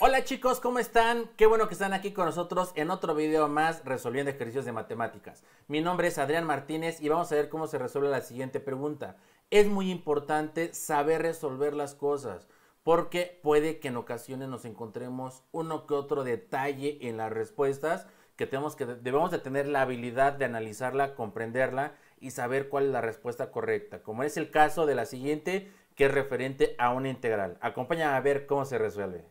Hola chicos, ¿cómo están? Qué bueno que están aquí con nosotros en otro video más resolviendo ejercicios de matemáticas. Mi nombre es Adrián Martínez y vamos a ver cómo se resuelve la siguiente pregunta. Es muy importante saber resolver las cosas porque puede que en ocasiones nos encontremos uno que otro detalle en las respuestas que, tenemos que debemos de tener la habilidad de analizarla, comprenderla y saber cuál es la respuesta correcta, como es el caso de la siguiente que es referente a una integral. Acompáñame a ver cómo se resuelve.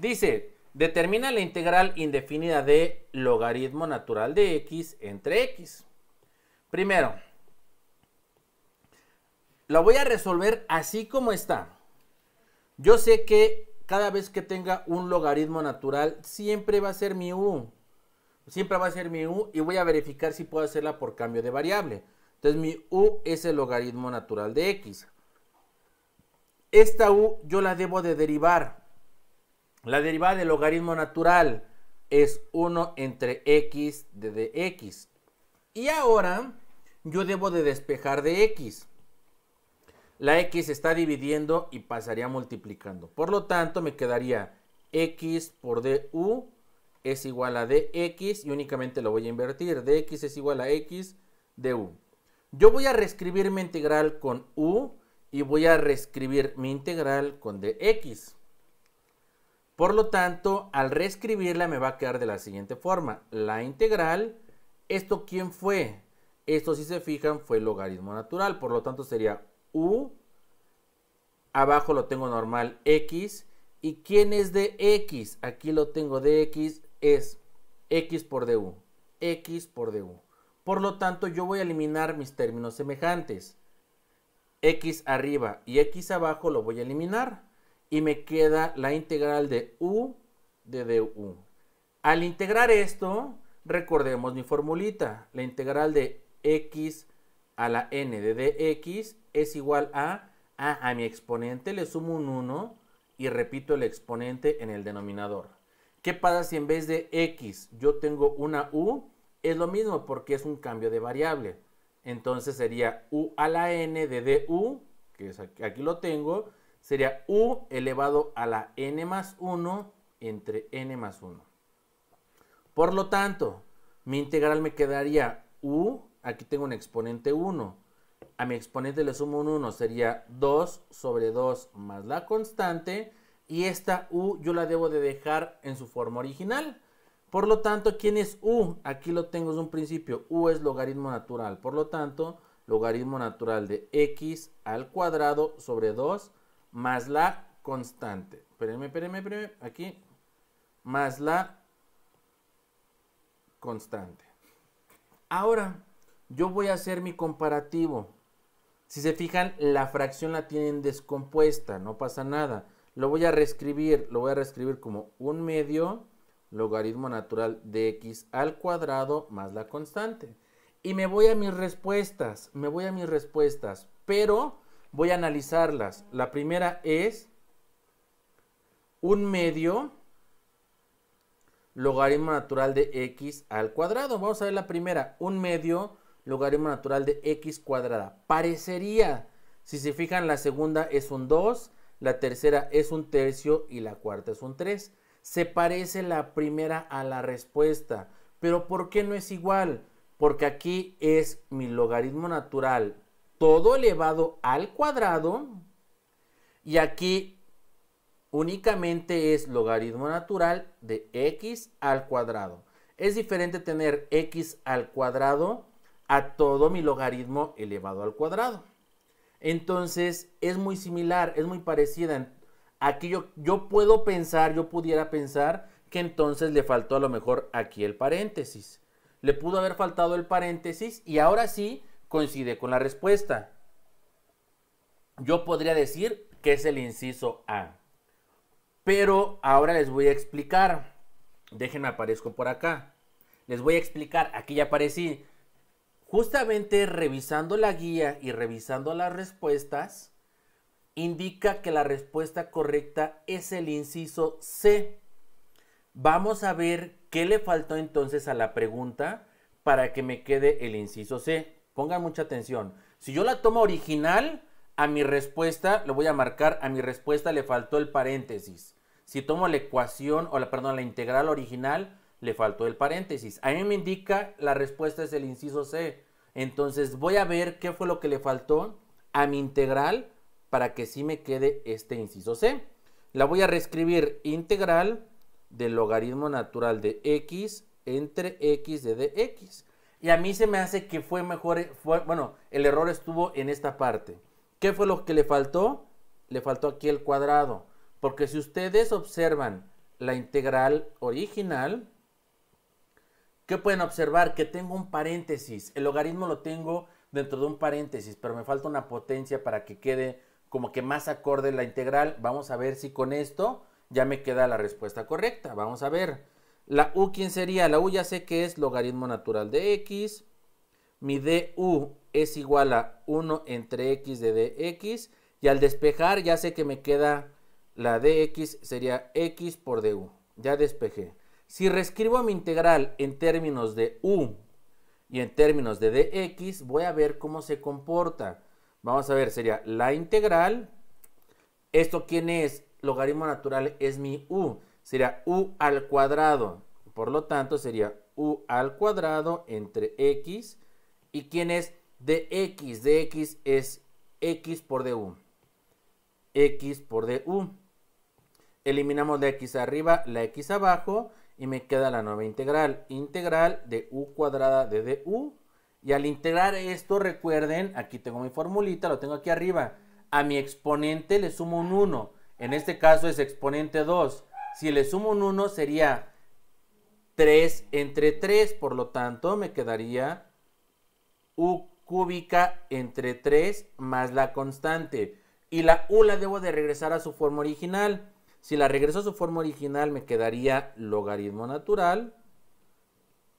Dice, determina la integral indefinida de logaritmo natural de x entre x. Primero, la voy a resolver así como está. Yo sé que cada vez que tenga un logaritmo natural, siempre va a ser mi u. Siempre va a ser mi u y voy a verificar si puedo hacerla por cambio de variable. Entonces mi u es el logaritmo natural de x. Esta u yo la debo de derivar. La derivada del logaritmo natural es 1 entre x de dx. Y ahora yo debo de despejar de x. La x está dividiendo y pasaría multiplicando. Por lo tanto, me quedaría x por du es igual a dx y únicamente lo voy a invertir. dx es igual a x du. Yo voy a reescribir mi integral con u y voy a reescribir mi integral con dx. Por lo tanto, al reescribirla me va a quedar de la siguiente forma. La integral, ¿esto quién fue? Esto si se fijan fue logaritmo natural, por lo tanto sería u, abajo lo tengo normal x, y ¿quién es de x? Aquí lo tengo de x, es x por du, x por du. Por lo tanto, yo voy a eliminar mis términos semejantes. x arriba y x abajo lo voy a eliminar y me queda la integral de u de du. Al integrar esto, recordemos mi formulita. La integral de x a la n de dx es igual a, a, mi exponente le sumo un 1 y repito el exponente en el denominador. ¿Qué pasa si en vez de x yo tengo una u? Es lo mismo porque es un cambio de variable. Entonces sería u a la n de du, que es aquí lo tengo, sería u elevado a la n más 1 entre n más 1. Por lo tanto, mi integral me quedaría u, aquí tengo un exponente 1, a mi exponente le sumo un 1, sería 2 sobre 2 más la constante, y esta u yo la debo de dejar en su forma original. Por lo tanto, ¿quién es u? Aquí lo tengo desde un principio, u es logaritmo natural, por lo tanto, logaritmo natural de x al cuadrado sobre 2 más la constante. Espérenme, espérenme, espérenme. Aquí. Más la constante. Ahora, yo voy a hacer mi comparativo. Si se fijan, la fracción la tienen descompuesta, no pasa nada. Lo voy a reescribir, lo voy a reescribir como un medio logaritmo natural de x al cuadrado más la constante. Y me voy a mis respuestas, me voy a mis respuestas, pero Voy a analizarlas. La primera es un medio logaritmo natural de x al cuadrado. Vamos a ver la primera. Un medio logaritmo natural de x cuadrada. Parecería, si se fijan, la segunda es un 2, la tercera es un tercio y la cuarta es un 3. Se parece la primera a la respuesta. Pero ¿por qué no es igual? Porque aquí es mi logaritmo natural todo elevado al cuadrado. Y aquí únicamente es logaritmo natural de x al cuadrado. Es diferente tener x al cuadrado a todo mi logaritmo elevado al cuadrado. Entonces es muy similar, es muy parecida. Aquí yo, yo puedo pensar, yo pudiera pensar que entonces le faltó a lo mejor aquí el paréntesis. Le pudo haber faltado el paréntesis y ahora sí coincide con la respuesta. Yo podría decir que es el inciso A. Pero ahora les voy a explicar. Déjenme aparezco por acá. Les voy a explicar. Aquí ya aparecí. Justamente revisando la guía y revisando las respuestas, indica que la respuesta correcta es el inciso C. Vamos a ver qué le faltó entonces a la pregunta para que me quede el inciso C. Pongan mucha atención. Si yo la tomo original, a mi respuesta, le voy a marcar, a mi respuesta le faltó el paréntesis. Si tomo la ecuación, o la, perdón, la integral original, le faltó el paréntesis. A mí me indica la respuesta es el inciso C. Entonces voy a ver qué fue lo que le faltó a mi integral para que sí me quede este inciso C. La voy a reescribir integral del logaritmo natural de x entre x de dx. Y a mí se me hace que fue mejor, bueno, el error estuvo en esta parte. ¿Qué fue lo que le faltó? Le faltó aquí el cuadrado. Porque si ustedes observan la integral original, ¿qué pueden observar? Que tengo un paréntesis. El logaritmo lo tengo dentro de un paréntesis, pero me falta una potencia para que quede como que más acorde la integral. Vamos a ver si con esto ya me queda la respuesta correcta. Vamos a ver. La U, ¿quién sería? La U ya sé que es logaritmo natural de X. Mi DU es igual a 1 entre X de DX. Y al despejar ya sé que me queda la DX sería X por DU. Ya despejé. Si reescribo mi integral en términos de U y en términos de dx, voy a ver cómo se comporta. Vamos a ver, sería la integral. ¿Esto quién es? Logaritmo natural es mi u sería u al cuadrado. Por lo tanto, sería u al cuadrado entre x. ¿Y quién es dx? dx es x por du. x por du. Eliminamos la x arriba, la x abajo y me queda la nueva integral. Integral de u cuadrada de du. Y al integrar esto, recuerden, aquí tengo mi formulita, lo tengo aquí arriba. A mi exponente le sumo un 1. En este caso es exponente 2. Si le sumo un 1 sería 3 entre 3, por lo tanto me quedaría u cúbica entre 3 más la constante. Y la u la debo de regresar a su forma original. Si la regreso a su forma original me quedaría logaritmo natural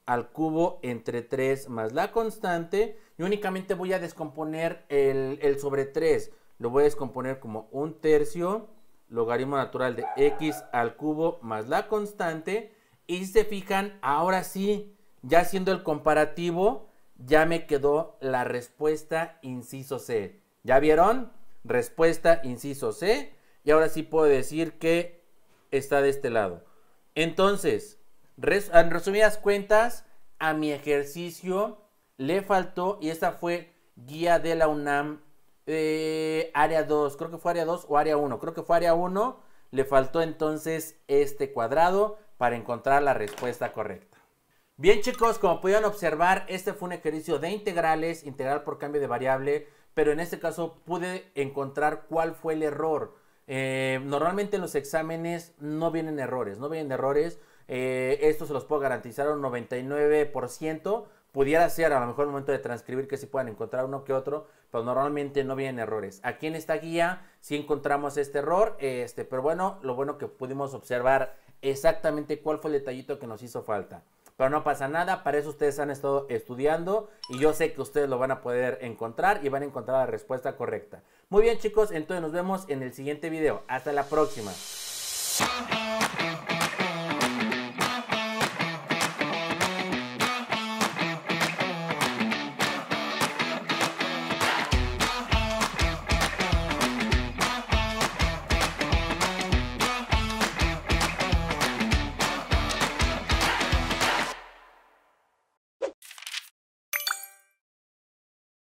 al cubo entre 3 más la constante. Y únicamente voy a descomponer el, sobre 3. Lo voy a descomponer como un tercio logaritmo natural de x al cubo más la constante. Y si se fijan, ahora sí, ya haciendo el comparativo, ya me quedó la respuesta inciso C. ¿Ya vieron? Respuesta inciso C. Y ahora sí puedo decir que está de este lado. Entonces, en resumidas cuentas, a mi ejercicio le faltó, y esta fue guía de la UNAM eh, área 2, creo que fue área 2 o área 1, creo que fue área 1, le faltó entonces este cuadrado para encontrar la respuesta correcta. Bien chicos, como pudieron observar, este fue un ejercicio de integrales, integral por cambio de variable, pero en este caso pude encontrar cuál fue el error. Eh, normalmente en los exámenes no vienen errores, no vienen errores eh, esto se los puedo garantizar un 99%. Pudiera ser a lo mejor el momento de transcribir que si puedan encontrar uno que otro, pero normalmente no vienen errores. Aquí en esta guía sí encontramos este error, este, pero bueno, lo bueno que pudimos observar exactamente cuál fue el detallito que nos hizo falta. Pero no pasa nada, para eso ustedes han estado estudiando y yo sé que ustedes lo van a poder encontrar y van a encontrar la respuesta correcta. Muy bien chicos, entonces nos vemos en el siguiente video. Hasta la próxima.